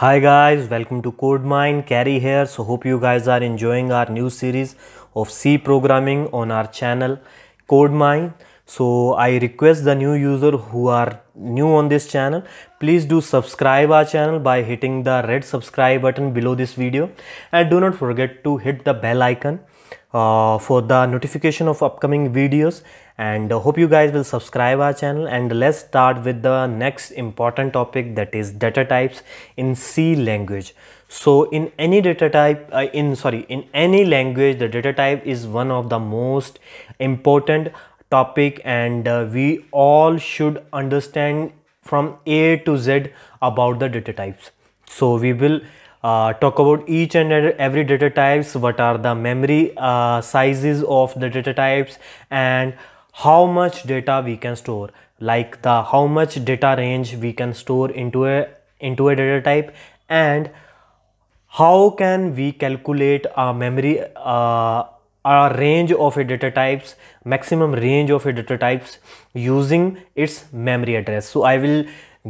hi guys welcome to codemine carry here so hope you guys are enjoying our new series of c programming on our channel codemine so i request the new user who are new on this channel please do subscribe our channel by hitting the red subscribe button below this video and do not forget to hit the bell icon uh, for the notification of upcoming videos and uh, hope you guys will subscribe our channel and let's start with the next important topic that is data types in C language so in any data type uh, in sorry in any language the data type is one of the most important topic and uh, we all should understand from A to Z about the data types. So we will uh, talk about each and every data types, what are the memory uh, sizes of the data types and how much data we can store like the how much data range we can store into a into a data type and how can we calculate a memory uh, a range of a data types maximum range of a data types using its memory address so i will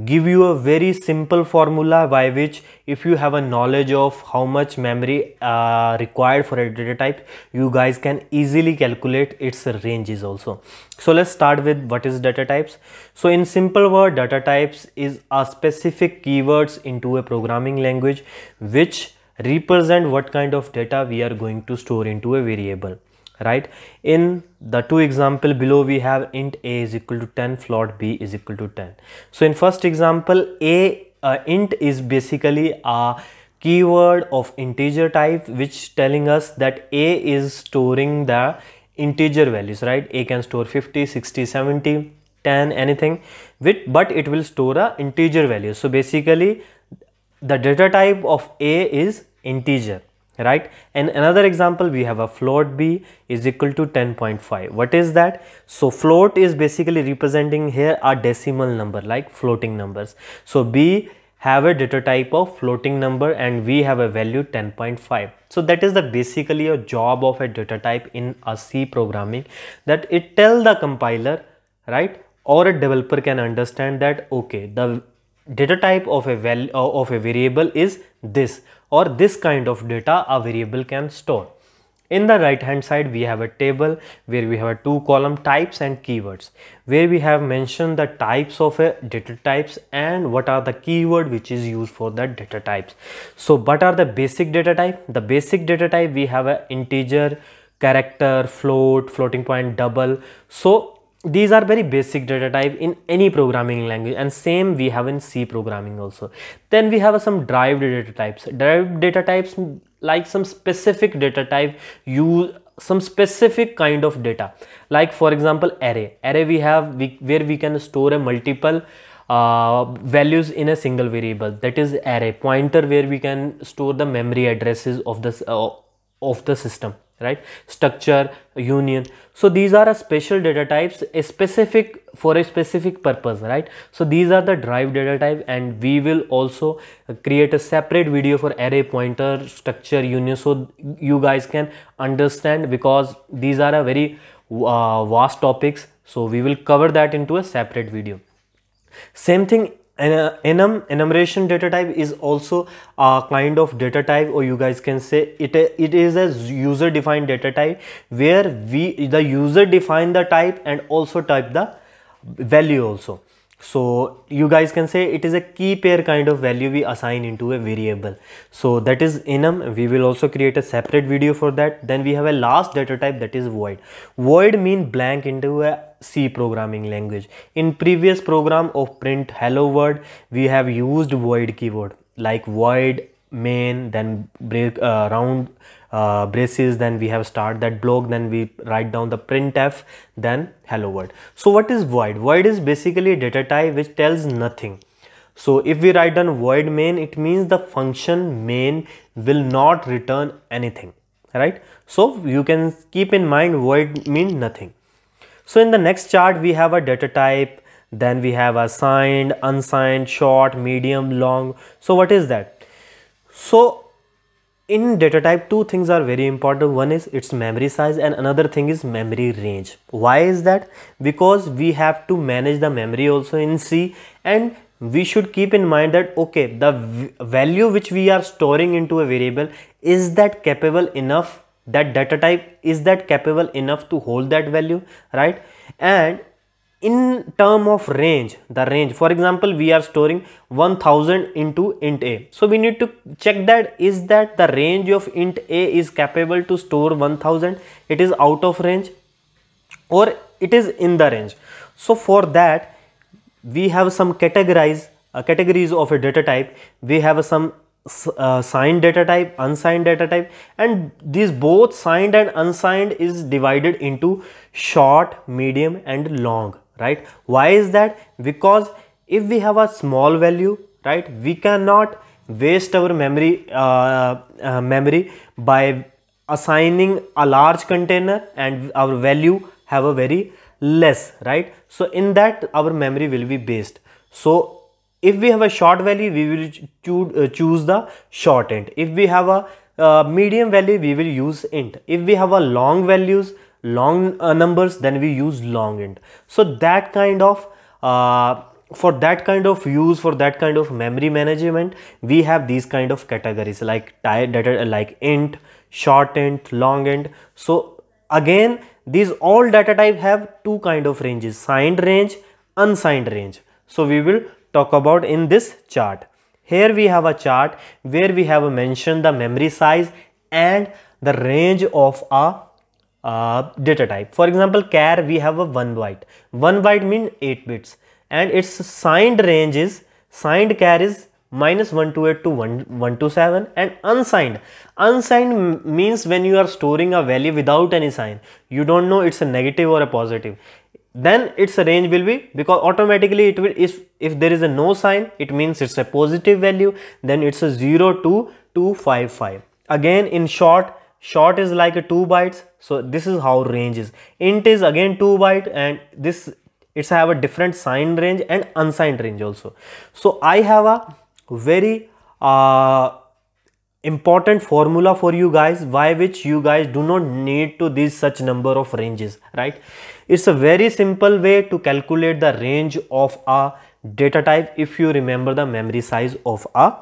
give you a very simple formula by which if you have a knowledge of how much memory uh, required for a data type you guys can easily calculate its ranges also so let's start with what is data types so in simple word data types is a specific keywords into a programming language which represent what kind of data we are going to store into a variable right in the two example below we have int a is equal to 10 float b is equal to 10 so in first example a uh, int is basically a keyword of integer type which telling us that a is storing the integer values right a can store 50 60 70 10 anything with but it will store a integer value so basically the data type of A is integer right and another example we have a float b is equal to 10.5 what is that so float is basically representing here a decimal number like floating numbers so b have a data type of floating number and we have a value 10.5 so that is the basically a job of a data type in a c programming that it tell the compiler right or a developer can understand that okay the data type of a value uh, of a variable is this or this kind of data a variable can store. In the right hand side we have a table where we have a two column types and keywords where we have mentioned the types of a data types and what are the keyword which is used for the data types. So what are the basic data type? The basic data type we have a integer, character, float, floating point, double. So these are very basic data type in any programming language and same we have in C programming also. Then we have some derived data types. Derived data types like some specific data type use some specific kind of data like for example array array we have we, where we can store a multiple uh, values in a single variable that is array pointer where we can store the memory addresses of this uh, of the system right structure union so these are a special data types specific for a specific purpose right so these are the drive data type and we will also create a separate video for array pointer structure union so you guys can understand because these are a very uh, vast topics so we will cover that into a separate video same thing an enum enumeration data type is also a kind of data type or you guys can say it it is a user defined data type where we the user define the type and also type the value also so you guys can say it is a key pair kind of value we assign into a variable so that is enum we will also create a separate video for that then we have a last data type that is void void mean blank into a C programming language. In previous program of print hello world, we have used void keyword like void main then break uh, round uh, braces then we have start that block then we write down the printf then hello world so what is void void is basically data type which tells nothing so if we write down void main it means the function main will not return anything right so you can keep in mind void mean nothing so in the next chart, we have a data type, then we have a signed, unsigned, short, medium, long. So what is that? So in data type, two things are very important. One is its memory size and another thing is memory range. Why is that? Because we have to manage the memory also in C and we should keep in mind that okay the value which we are storing into a variable is that capable enough that data type is that capable enough to hold that value right and in term of range the range for example we are storing 1000 into int a so we need to check that is that the range of int a is capable to store 1000 it is out of range or it is in the range so for that we have some categorize uh, categories of a data type we have some uh, signed data type unsigned data type and these both signed and unsigned is divided into short medium and long right why is that because if we have a small value right we cannot waste our memory uh, uh, memory by assigning a large container and our value have a very less right so in that our memory will be based so if we have a short value, we will uh, choose, the short end if we have a uh, medium value we will use int if we have a long values long uh, numbers then we use long int so that kind of uh, for that kind of use for that kind of memory management we have these kind of categories like data like int short int long int so again these all data type have two kind of ranges signed range unsigned range so we will talk about in this chart. Here we have a chart where we have mentioned the memory size and the range of a uh, data type. For example, char we have a 1 byte. 1 byte means 8 bits and its signed range is signed char is minus 128 to 127 and unsigned. Unsigned means when you are storing a value without any sign. You don't know it's a negative or a positive then its range will be because automatically it will if if there is a no sign it means it's a positive value then it's a 0 to 255 again in short short is like a 2 bytes so this is how range is int is again 2 byte and this it's have a different signed range and unsigned range also so i have a very uh, important formula for you guys why which you guys do not need to these such number of ranges right it's a very simple way to calculate the range of a data type if you remember the memory size of a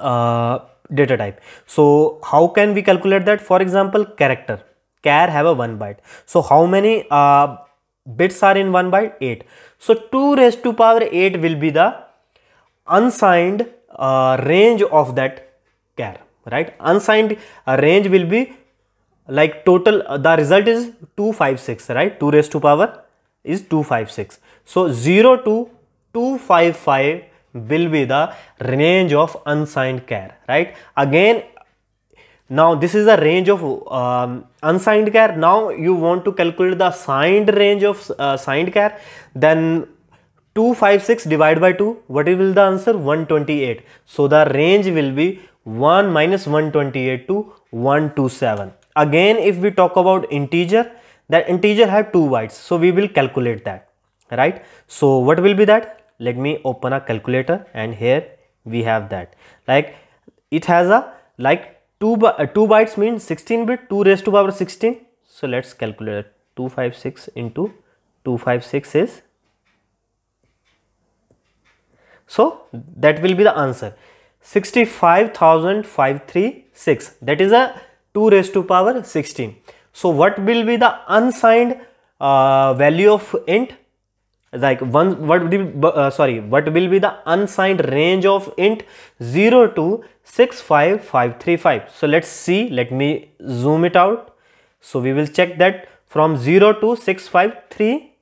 uh, data type so how can we calculate that for example character care have a one byte so how many uh, bits are in one byte 8 so 2 raised to power 8 will be the unsigned uh, range of that care right unsigned uh, range will be like total uh, the result is 256 right 2 raised to power is 256 so 0 to 255 will be the range of unsigned care right again now this is the range of um, unsigned care now you want to calculate the signed range of uh, signed care then 256 divided by 2 what will the answer 128 so the range will be 1 minus 128 to 127. Again, if we talk about integer, that integer have two bytes. So we will calculate that, right? So what will be that? Let me open a calculator and here we have that. Like it has a like 2, uh, 2 bytes means 16 bit 2 raised to power 16 so let's calculate 256 into 256 is so that will be the answer 65536 that is a 2 raised to power 16 so what will be the unsigned uh, value of int like one what will uh, sorry what will be the unsigned range of int 0 to 65535 so let's see let me zoom it out so we will check that from 0 to 653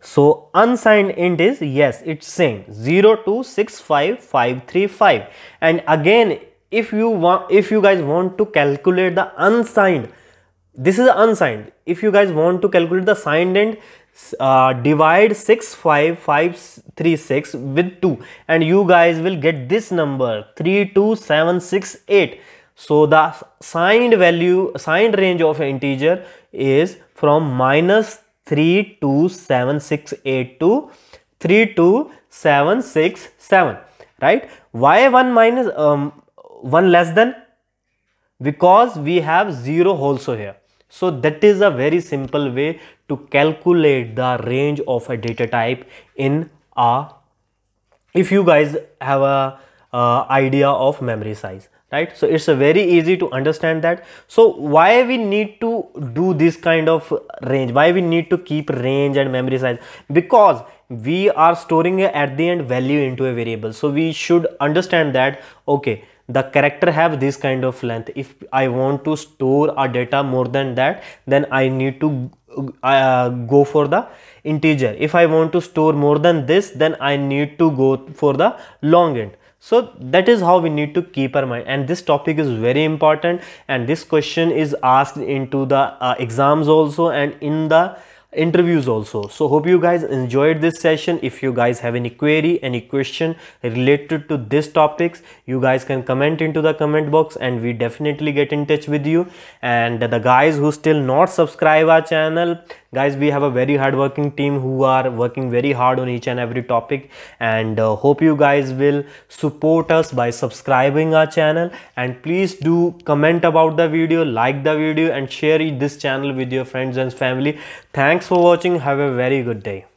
so unsigned int is yes, it's same 0265535. And again, if you want, if you guys want to calculate the unsigned, this is unsigned. If you guys want to calculate the signed int, uh, divide 65536 with 2 and you guys will get this number 32768. So the signed value, signed range of integer is from minus 327682 32767 right why 1 minus um, 1 less than because we have 0 also here so that is a very simple way to calculate the range of a data type in R if you guys have a uh, idea of memory size right so it's a very easy to understand that so why we need to do this kind of range why we need to keep range and memory size because we are storing at the end value into a variable so we should understand that okay the character have this kind of length if i want to store a data more than that then i need to uh, go for the integer if i want to store more than this then i need to go for the long end so that is how we need to keep our mind and this topic is very important and this question is asked into the uh, exams also and in the interviews also so hope you guys enjoyed this session if you guys have any query any question related to this topics you guys can comment into the comment box and we definitely get in touch with you and the guys who still not subscribe our channel guys we have a very hardworking team who are working very hard on each and every topic and uh, hope you guys will support us by subscribing our channel and please do comment about the video like the video and share this channel with your friends and family thanks for watching have a very good day